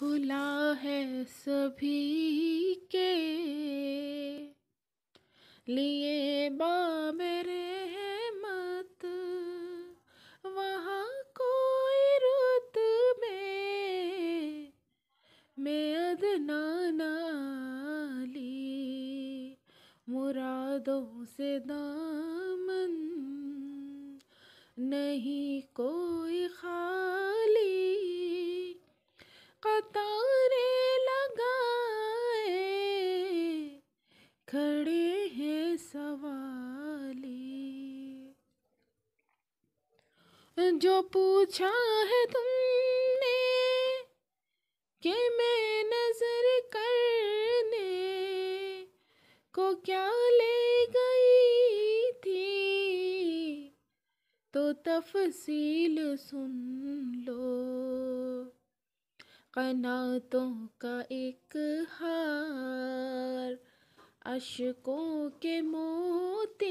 खुला है सभी के लिए है मत वहाँ कोई रुत में मैं ली मुरादों से दामन नहीं कोई खा कतारे लगाए खड़े हैं सवाले जो पूछा है तुमने कि मैं नजर करने को क्या ले गई थी तो तफसील सुन लो कनातों का एक हार अशकों के मोती